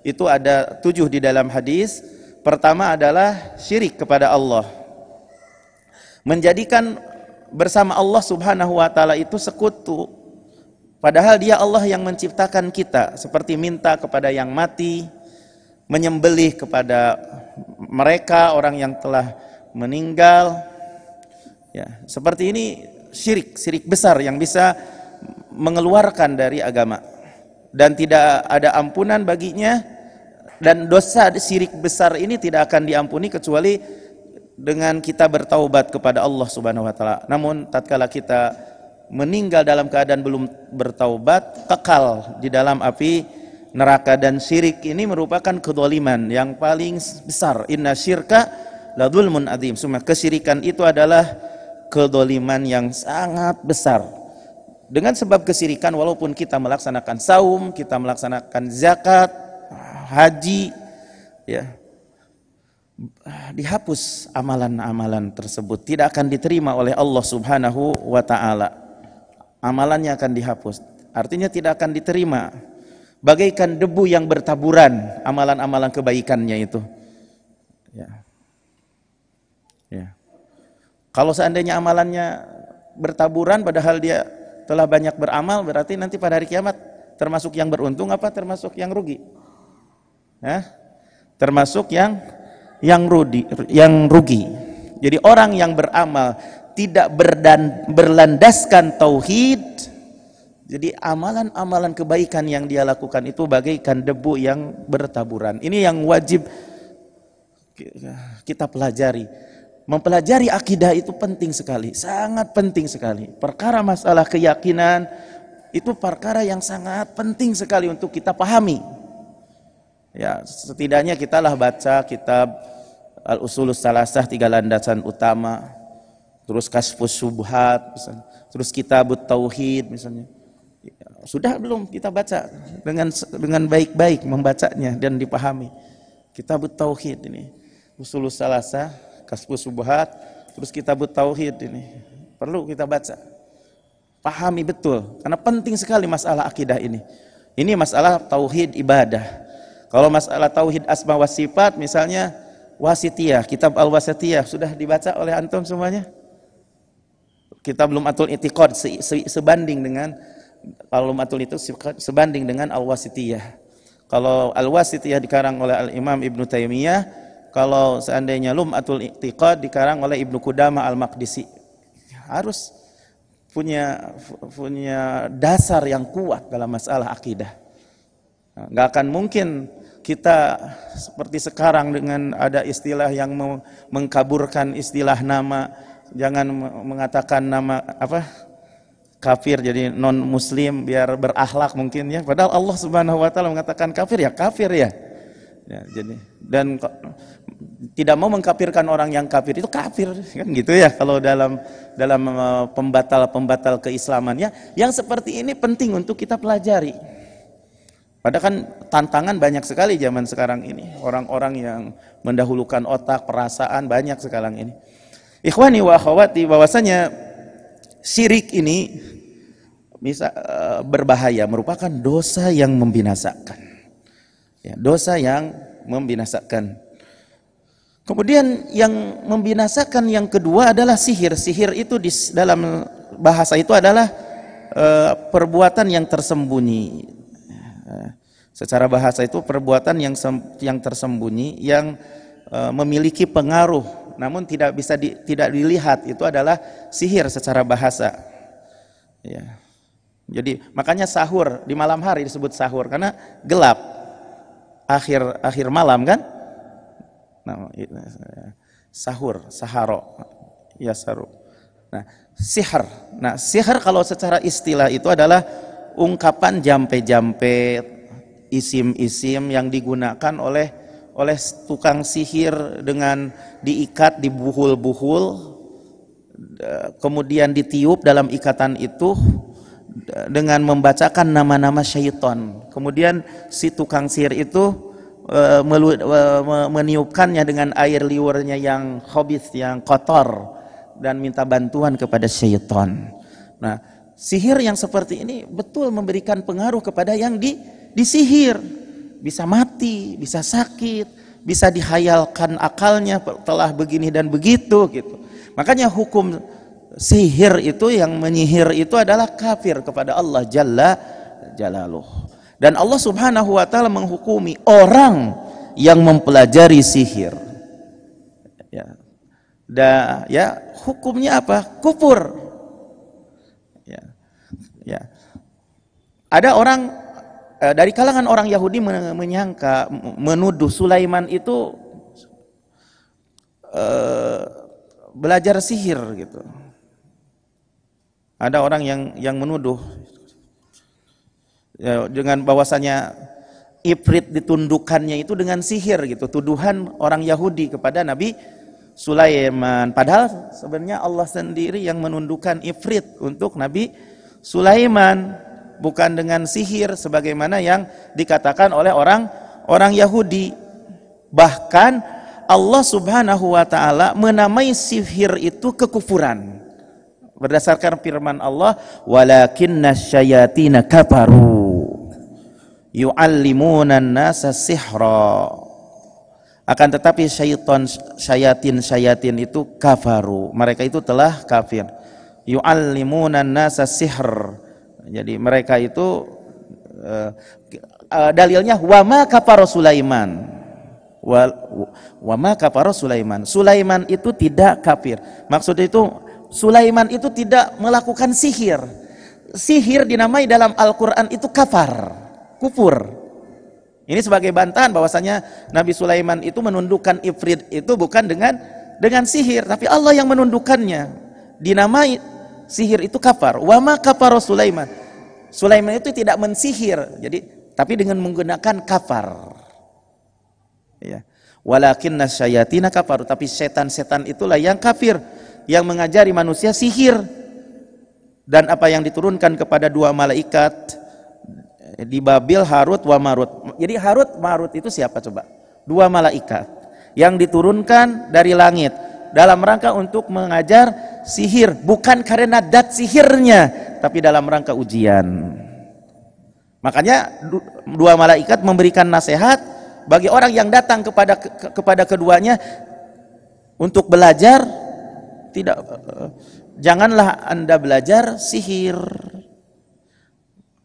itu ada tujuh di dalam hadis pertama adalah syirik kepada Allah menjadikan bersama Allah subhanahu wa ta'ala itu sekutu padahal dia Allah yang menciptakan kita seperti minta kepada yang mati menyembelih kepada mereka orang yang telah meninggal ya seperti ini syirik, syirik besar yang bisa mengeluarkan dari agama dan tidak ada ampunan baginya dan dosa syirik besar ini tidak akan diampuni kecuali dengan kita bertaubat kepada Allah Subhanahu wa taala. Namun tatkala kita meninggal dalam keadaan belum bertaubat kekal di dalam api neraka dan syirik ini merupakan kedoliman yang paling besar. Inna syirka la dzulmun adzim. Semua kesyirikan itu adalah kedoliman yang sangat besar dengan sebab kesirikan walaupun kita melaksanakan saum kita melaksanakan zakat haji ya dihapus amalan-amalan tersebut tidak akan diterima oleh Allah Subhanahu wa taala amalannya akan dihapus artinya tidak akan diterima bagaikan debu yang bertaburan amalan-amalan kebaikannya itu ya kalau seandainya amalannya bertaburan padahal dia telah banyak beramal berarti nanti pada hari kiamat termasuk yang beruntung apa termasuk yang rugi? ya? Termasuk yang yang rugi, yang rugi. Jadi orang yang beramal tidak berdan, berlandaskan tauhid, jadi amalan-amalan kebaikan yang dia lakukan itu bagaikan debu yang bertaburan. Ini yang wajib kita pelajari mempelajari akidah itu penting sekali, sangat penting sekali. Perkara masalah keyakinan itu perkara yang sangat penting sekali untuk kita pahami. Ya, setidaknya kita lah baca kitab Al-Usulus Salasah tiga landasan utama, terus Kasfus Subhat, misalnya. terus kitab Tauhid misalnya. sudah belum kita baca dengan dengan baik-baik membacanya dan dipahami. Kitab Tauhid ini, Usulus Salasah kasbu subhat, terus buat tauhid ini. Perlu kita baca. Pahami betul karena penting sekali masalah akidah ini. Ini masalah tauhid ibadah. Kalau masalah tauhid asma wa sifat misalnya wasitiyah, kitab al-wasitiyah sudah dibaca oleh antum semuanya? Kita belum atul itikad se, se, sebanding dengan kalau atul itu sebanding dengan al-wasitiyah. Kalau al-wasitiyah dikarang oleh al-Imam Ibnu Taimiyah kalau seandainya Lum'atul iktiqad dikarang oleh Ibnu Kudama Al-Maqdisi. Harus punya punya dasar yang kuat dalam masalah akidah. Nggak akan mungkin kita seperti sekarang dengan ada istilah yang mengkaburkan istilah nama, jangan mengatakan nama apa kafir jadi non muslim biar berakhlak mungkin ya padahal Allah Subhanahu wa taala mengatakan kafir ya kafir ya Ya, jadi dan tidak mau mengkafirkan orang yang kafir itu kafir kan gitu ya kalau dalam dalam eh, pembatal-pembatal keislamannya yang seperti ini penting untuk kita pelajari. Padahal kan tantangan banyak sekali zaman sekarang ini. Orang-orang yang mendahulukan otak, perasaan banyak sekarang ini. Ikhwani wa akhwati bahwasanya syirik ini bisa eh, berbahaya, merupakan dosa yang membinasakan. Ya, dosa yang membinasakan. Kemudian yang membinasakan yang kedua adalah sihir. Sihir itu di dalam bahasa itu adalah e, perbuatan yang tersembunyi. secara bahasa itu perbuatan yang sem, yang tersembunyi yang e, memiliki pengaruh namun tidak bisa di, tidak dilihat itu adalah sihir secara bahasa. Ya. Jadi makanya sahur di malam hari disebut sahur karena gelap akhir akhir malam kan? Nah, sahur, saharo, saru, Nah, sihir. Nah, sihar kalau secara istilah itu adalah ungkapan jampe-jampe, isim-isim yang digunakan oleh oleh tukang sihir dengan diikat di buhul-buhul eh, kemudian ditiup dalam ikatan itu dengan membacakan nama-nama syaitan. Kemudian si tukang sihir itu e, e, meniupkannya dengan air liurnya yang hobis, yang kotor dan minta bantuan kepada syaitan. Nah, sihir yang seperti ini betul memberikan pengaruh kepada yang di disihir. Bisa mati, bisa sakit, bisa dihayalkan akalnya telah begini dan begitu gitu. Makanya hukum sihir itu yang menyihir itu adalah kafir kepada Allah Jalla Jalaluh. Dan Allah Subhanahu wa taala menghukumi orang yang mempelajari sihir. Ya. Da, ya, hukumnya apa? Kufur. Ya. Ya. Ada orang e, dari kalangan orang Yahudi menyangka menuduh Sulaiman itu uh, belajar sihir gitu. Ada orang yang yang menuduh ya, dengan bahwasanya Ifrit ditundukkannya itu dengan sihir gitu, tuduhan orang Yahudi kepada Nabi Sulaiman. Padahal sebenarnya Allah sendiri yang menundukkan Ifrit untuk Nabi Sulaiman, bukan dengan sihir sebagaimana yang dikatakan oleh orang orang Yahudi. Bahkan Allah Subhanahu wa taala menamai sihir itu kekufuran. Berdasarkan firman Allah, walakinna syayatina kafaru yu'allimuna nasa sihra. Akan tetapi syaitan syayatin syayatin itu kafaru. Mereka itu telah kafir. Yu'allimuna nasa sihr. Jadi mereka itu uh, uh, dalilnya wama kafara Sulaiman. Wa, wa ma kafara Sulaiman. Sulaiman itu tidak kafir. Maksud itu Sulaiman itu tidak melakukan sihir. Sihir dinamai dalam Al-Quran itu kafar, kufur. Ini sebagai bantahan bahwasanya Nabi Sulaiman itu menundukkan Ifrit itu bukan dengan dengan sihir, tapi Allah yang menundukkannya. Dinamai sihir itu kafar. Wama kafar Sulaiman. Sulaiman itu tidak mensihir. Jadi tapi dengan menggunakan kafar. Ya. Walakin nasyayatina kafar, tapi setan-setan itulah yang kafir yang mengajari manusia sihir dan apa yang diturunkan kepada dua malaikat eh, di Babil Harut wa Marut. Jadi Harut Marut itu siapa coba? Dua malaikat yang diturunkan dari langit dalam rangka untuk mengajar sihir bukan karena dat sihirnya tapi dalam rangka ujian. Makanya dua malaikat memberikan nasihat bagi orang yang datang kepada kepada keduanya untuk belajar tidak eh, janganlah Anda belajar sihir.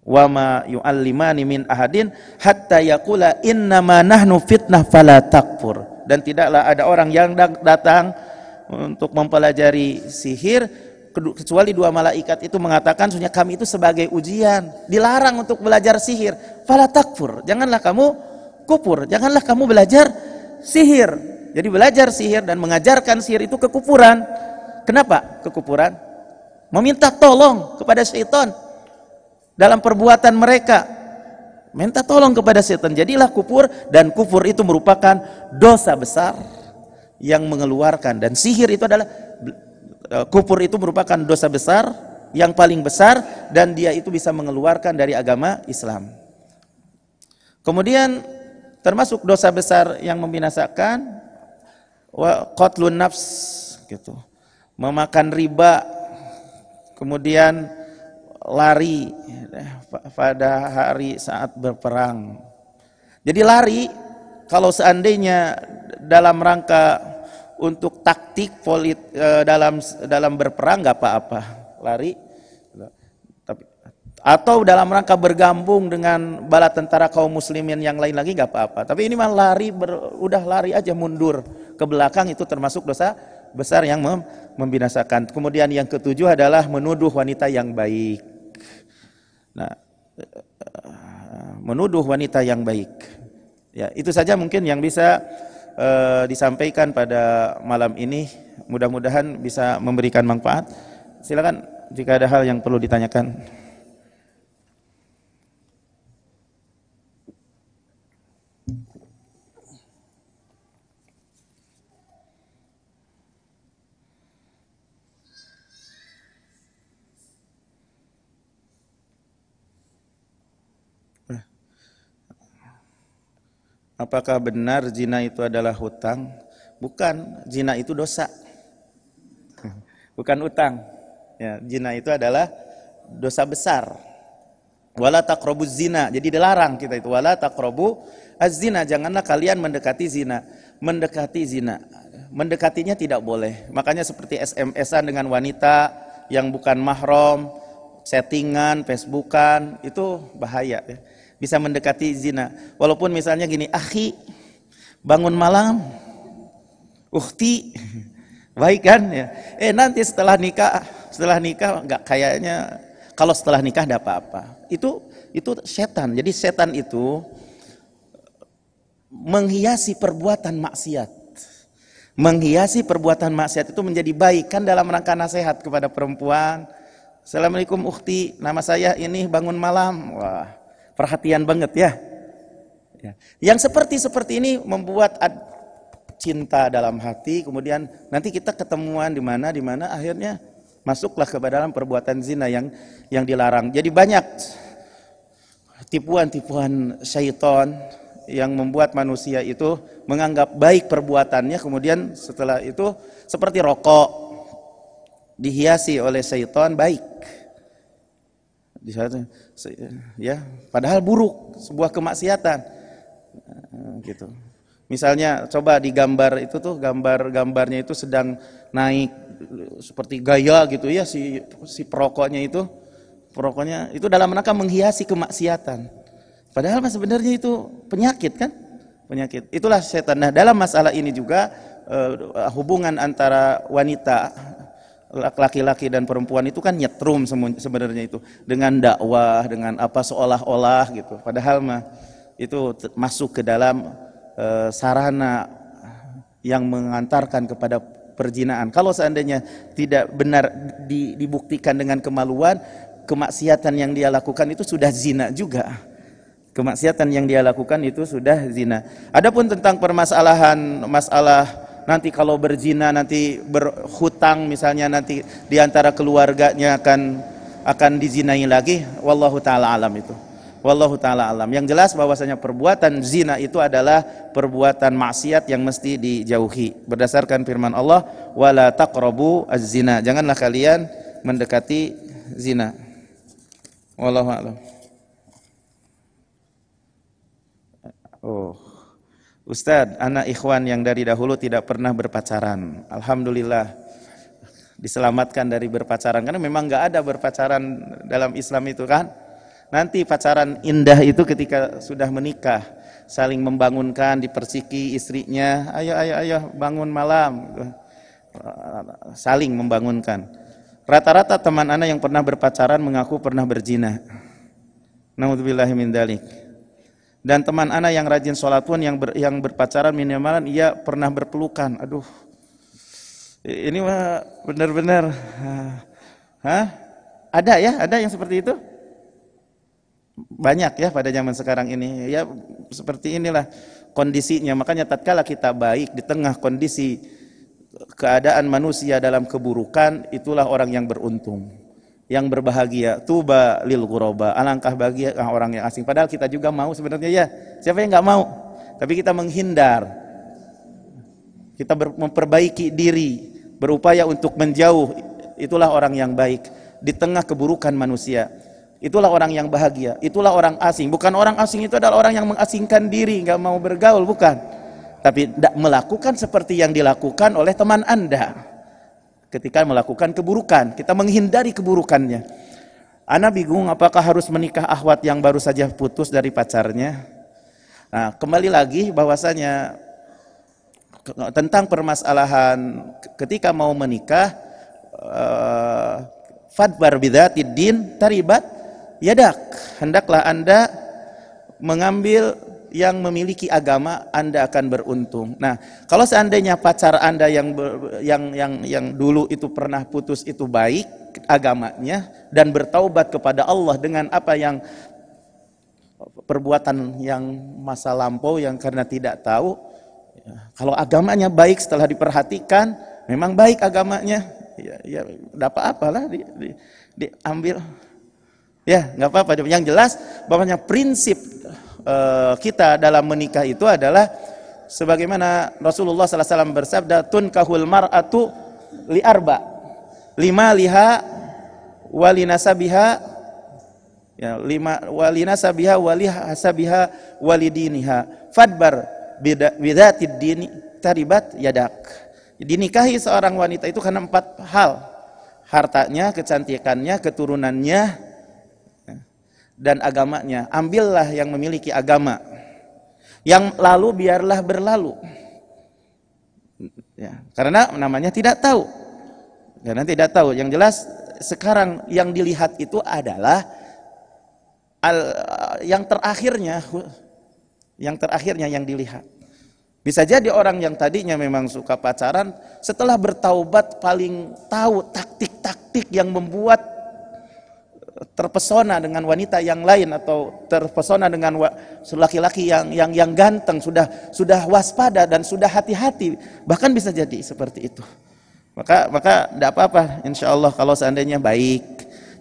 Wa ma yu'allimani min ahadin hatta yaqula innama nahnu fitnah fala takfur. Dan tidaklah ada orang yang datang untuk mempelajari sihir kecuali dua malaikat itu mengatakan sunya kami itu sebagai ujian dilarang untuk belajar sihir fala takfur janganlah kamu kupur janganlah kamu belajar sihir jadi belajar sihir dan mengajarkan sihir itu kekufuran Kenapa kekupuran? Meminta tolong kepada setan dalam perbuatan mereka. Minta tolong kepada setan. Jadilah kufur dan kufur itu merupakan dosa besar yang mengeluarkan dan sihir itu adalah eh, kufur itu merupakan dosa besar yang paling besar dan dia itu bisa mengeluarkan dari agama Islam. Kemudian termasuk dosa besar yang membinasakan wa qatlun nafs gitu memakan riba, kemudian lari eh, pada hari saat berperang. Jadi lari kalau seandainya dalam rangka untuk taktik polit eh, dalam dalam berperang nggak apa-apa lari tapi atau dalam rangka bergabung dengan bala tentara kaum muslimin yang lain lagi nggak apa-apa tapi ini mah lari ber, udah lari aja mundur ke belakang itu termasuk dosa besar yang mem membinasakan. Kemudian yang ketujuh adalah menuduh wanita yang baik. Nah, eh, menuduh wanita yang baik. Ya, itu saja mungkin yang bisa uh, disampaikan pada malam ini. Mudah-mudahan bisa memberikan manfaat. Silakan jika ada hal yang perlu ditanyakan. Apakah benar zina itu adalah hutang? Bukan, zina itu dosa. Bukan utang. Ya, zina itu adalah dosa besar. Wala takrobu zina. Jadi dilarang kita itu. Wala takrobu az-zina. Janganlah kalian mendekati zina. Mendekati zina. Mendekatinya tidak boleh. Makanya seperti SMS-an dengan wanita yang bukan mahram, settingan, Facebookan, itu bahaya. Ya bisa mendekati zina. Walaupun misalnya gini, akhi bangun malam, ukti, baik kan ya. Eh nanti setelah nikah, setelah nikah nggak kayaknya kalau setelah nikah ada apa-apa. Itu itu setan. Jadi setan itu menghiasi perbuatan maksiat. Menghiasi perbuatan maksiat itu menjadi baik kan dalam rangka nasihat kepada perempuan. Assalamualaikum ukti, nama saya ini bangun malam. Wah, perhatian banget ya. ya. Yang seperti-seperti ini membuat cinta dalam hati, kemudian nanti kita ketemuan di mana di mana akhirnya masuklah ke dalam perbuatan zina yang yang dilarang. Jadi banyak tipuan-tipuan syaitan yang membuat manusia itu menganggap baik perbuatannya kemudian setelah itu seperti rokok dihiasi oleh syaitan baik di sana ya, padahal buruk, sebuah kemaksiatan. Nah, gitu. Misalnya coba digambar itu tuh gambar-gambarnya itu sedang naik seperti gaya gitu ya si si perokoknya itu perokoknya itu dalam rangka menghiasi kemaksiatan. Padahal mas sebenarnya itu penyakit kan? Penyakit. Itulah setan. Nah, dalam masalah ini juga eh, hubungan antara wanita laki-laki dan perempuan itu kan nyetrum sebenarnya itu dengan dakwah dengan apa seolah-olah gitu padahal mah itu masuk ke dalam e, sarana yang mengantarkan kepada perjinaan kalau seandainya tidak benar di, dibuktikan dengan kemaluan kemaksiatan yang dia lakukan itu sudah zina juga kemaksiatan yang dia lakukan itu sudah zina adapun tentang permasalahan masalah nanti kalau berzina nanti berhutang misalnya nanti diantara keluarganya akan akan dizinai lagi wallahu taala alam itu wallahu taala alam yang jelas bahwasanya perbuatan zina itu adalah perbuatan maksiat yang mesti dijauhi berdasarkan firman Allah wala taqrabu az-zina janganlah kalian mendekati zina wallahu alam oh Ustadz, anak ikhwan yang dari dahulu tidak pernah berpacaran. Alhamdulillah diselamatkan dari berpacaran karena memang nggak ada berpacaran dalam Islam itu kan. Nanti pacaran indah itu ketika sudah menikah, saling membangunkan, dipersiki istrinya, ayo ayo ayo bangun malam. Saling membangunkan. Rata-rata teman anak yang pernah berpacaran mengaku pernah berzina. Nauzubillahi min dalik. Dan teman ana yang rajin sholat pun yang ber, yang berpacaran minimalan ia pernah berpelukan. Aduh, ini mah benar-benar. Ada ya, ada yang seperti itu? Banyak ya pada zaman sekarang ini. Ya seperti inilah kondisinya. Makanya tatkala kita baik di tengah kondisi keadaan manusia dalam keburukan, itulah orang yang beruntung yang berbahagia tuba lil kuroba, alangkah bahagia ah, orang yang asing padahal kita juga mau sebenarnya ya siapa yang nggak mau tapi kita menghindar kita memperbaiki diri berupaya untuk menjauh itulah orang yang baik di tengah keburukan manusia itulah orang yang bahagia itulah orang asing bukan orang asing itu adalah orang yang mengasingkan diri nggak mau bergaul bukan tapi melakukan seperti yang dilakukan oleh teman anda ketika melakukan keburukan. Kita menghindari keburukannya. Ana bingung apakah harus menikah ahwat yang baru saja putus dari pacarnya? Nah, kembali lagi bahwasanya tentang permasalahan ketika mau menikah uh, fadbar bidatid din taribat yadak hendaklah anda mengambil yang memiliki agama Anda akan beruntung. Nah, kalau seandainya pacar Anda yang yang yang yang dulu itu pernah putus itu baik agamanya dan bertaubat kepada Allah dengan apa yang perbuatan yang masa lampau yang karena tidak tahu ya, kalau agamanya baik setelah diperhatikan memang baik agamanya ya, ya dapat apalah di, di, diambil ya nggak apa-apa yang jelas bahwanya prinsip Eh, kita dalam menikah itu adalah sebagaimana Rasulullah SAW bersabda kahul mar'atu li arba lima liha walinasabiha ya lima walinasabiha walihasabiha walidiniha fadbar bidatid dini taribat yadak dinikahi seorang wanita itu karena empat hal hartanya kecantikannya keturunannya dan agamanya. Ambillah yang memiliki agama. Yang lalu biarlah berlalu. Ya, karena namanya tidak tahu. Karena tidak tahu. Yang jelas sekarang yang dilihat itu adalah al, yang terakhirnya yang terakhirnya yang dilihat. Bisa jadi orang yang tadinya memang suka pacaran setelah bertaubat paling tahu taktik-taktik yang membuat terpesona dengan wanita yang lain atau terpesona dengan laki-laki yang yang yang ganteng sudah sudah waspada dan sudah hati-hati bahkan bisa jadi seperti itu maka maka tidak apa-apa insya Allah kalau seandainya baik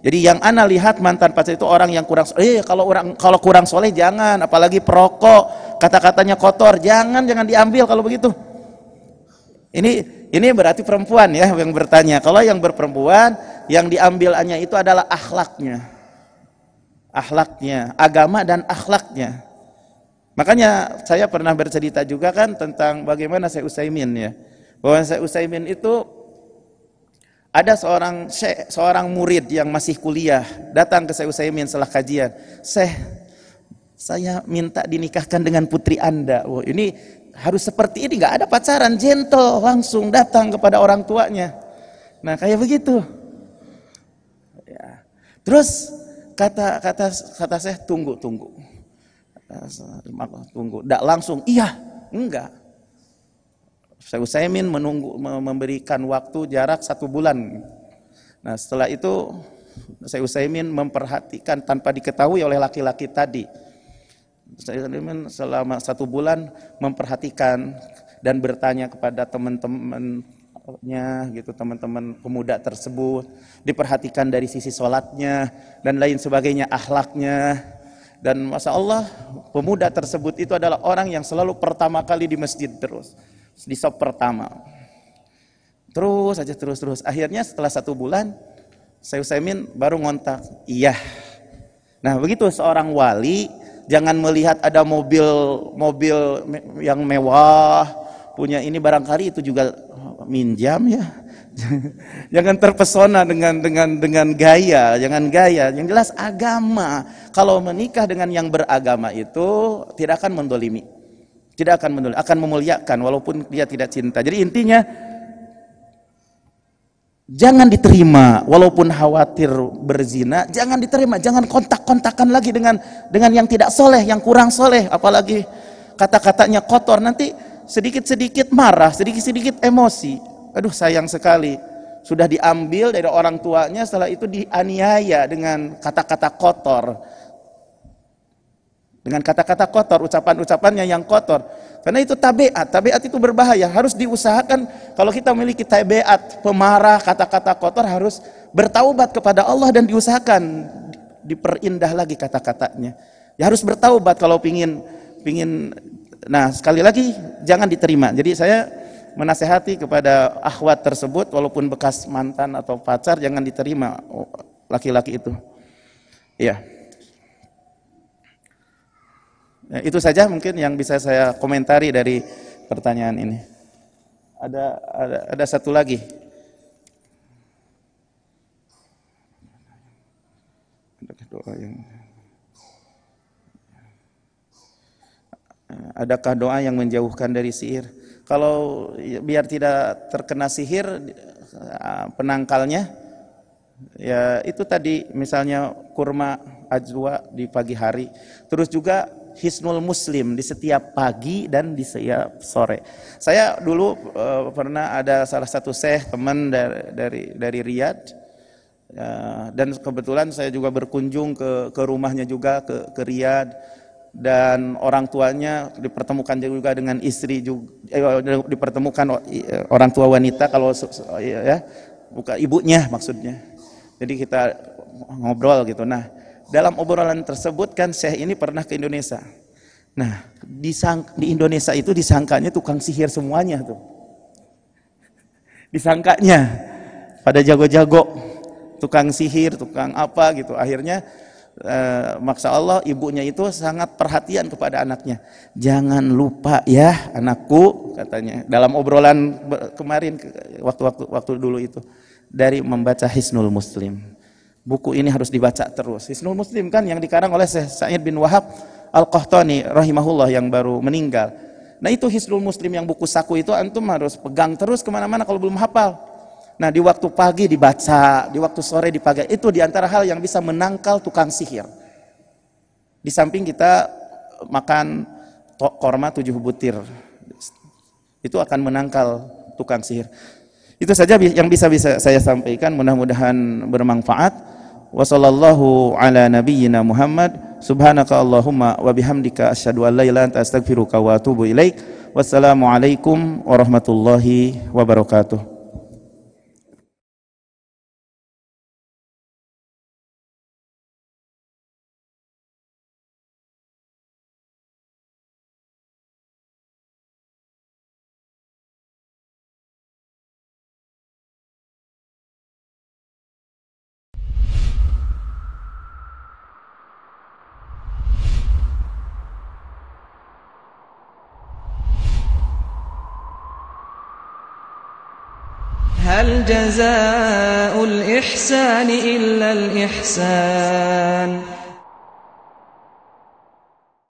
jadi yang ana lihat mantan pacar itu orang yang kurang eh kalau orang kalau kurang soleh jangan apalagi perokok kata-katanya kotor jangan jangan diambil kalau begitu ini ini berarti perempuan ya yang bertanya kalau yang berperempuan yang diambilannya itu adalah akhlaknya. Akhlaknya, agama dan akhlaknya. Makanya saya pernah bercerita juga kan tentang bagaimana saya Usaimin ya. Bahwa saya Usaimin itu ada seorang syekh, seorang murid yang masih kuliah datang ke saya Usaimin setelah kajian. Syekh, saya minta dinikahkan dengan putri Anda. Wah, ini harus seperti ini, nggak ada pacaran, gentle langsung datang kepada orang tuanya. Nah, kayak begitu. Terus kata kata kata saya tunggu tunggu. Tunggu, tidak langsung. Iya, enggak. Saya Usaimin menunggu memberikan waktu jarak satu bulan. Nah setelah itu saya Usaimin memperhatikan tanpa diketahui oleh laki-laki tadi. Saya Usaimin selama satu bulan memperhatikan dan bertanya kepada teman-teman nya gitu teman-teman pemuda tersebut diperhatikan dari sisi sholatnya dan lain sebagainya akhlaknya dan masa Allah pemuda tersebut itu adalah orang yang selalu pertama kali di masjid terus di sop pertama terus aja terus terus akhirnya setelah satu bulan saya Usaimin baru ngontak iya nah begitu seorang wali jangan melihat ada mobil mobil yang mewah punya ini barangkali itu juga minjam ya. jangan terpesona dengan dengan dengan gaya, jangan gaya. Yang jelas agama. Kalau menikah dengan yang beragama itu tidak akan mendolimi. Tidak akan mendolimi, akan memuliakan walaupun dia tidak cinta. Jadi intinya Jangan diterima walaupun khawatir berzina, jangan diterima, jangan kontak-kontakan lagi dengan dengan yang tidak soleh, yang kurang soleh, apalagi kata-katanya kotor nanti sedikit-sedikit marah, sedikit-sedikit emosi. Aduh sayang sekali, sudah diambil dari orang tuanya setelah itu dianiaya dengan kata-kata kotor. Dengan kata-kata kotor, ucapan-ucapannya yang kotor. Karena itu tabiat, tabiat itu berbahaya. Harus diusahakan kalau kita memiliki tabiat pemarah, kata-kata kotor harus bertaubat kepada Allah dan diusahakan diperindah lagi kata-katanya. Ya harus bertaubat kalau pingin pingin Nah, sekali lagi jangan diterima. Jadi saya menasehati kepada akhwat tersebut walaupun bekas mantan atau pacar jangan diterima oh, laki-laki itu. Ya. Ya, itu saja mungkin yang bisa saya komentari dari pertanyaan ini. Ada ada, ada satu lagi. Ada adakah doa yang menjauhkan dari sihir? Kalau biar tidak terkena sihir eh, penangkalnya ya itu tadi misalnya kurma ajwa di pagi hari. Terus juga Hisnul Muslim di setiap pagi dan di setiap sore. Saya dulu eh, pernah ada salah satu seh teman dari dari, dari Riyadh eh, dan kebetulan saya juga berkunjung ke ke rumahnya juga ke ke Riyadh dan orang tuanya dipertemukan juga dengan istri juga eh, dipertemukan eh, orang tua wanita kalau oh, iya, ya buka ibunya maksudnya jadi kita ngobrol gitu nah dalam obrolan tersebut kan Syekh ini pernah ke Indonesia nah disang, di Indonesia itu disangkanya tukang sihir semuanya tuh disangkanya pada jago-jago tukang sihir tukang apa gitu akhirnya eh, maksa Allah ibunya itu sangat perhatian kepada anaknya. Jangan lupa ya anakku katanya dalam obrolan kemarin waktu-waktu waktu dulu itu dari membaca Hisnul Muslim. Buku ini harus dibaca terus. Hisnul Muslim kan yang dikarang oleh Syekh Sa'id bin Wahab Al-Qahtani rahimahullah yang baru meninggal. Nah itu Hisnul Muslim yang buku saku itu antum harus pegang terus kemana-mana kalau belum hafal. Nah di waktu pagi dibaca, di waktu sore dipakai. Itu diantara hal yang bisa menangkal tukang sihir. Di samping kita makan korma tujuh butir. Itu akan menangkal tukang sihir. Itu saja yang bisa bisa saya sampaikan. Mudah-mudahan bermanfaat. Wassallallahu ala nabiyyina Muhammad. Subhanaka Allahumma wa bihamdika asyhadu an la ilaha anta wa atubu ilaik. Wassalamualaikum warahmatullahi wabarakatuh. جزاء الإحسان إلا الإحسان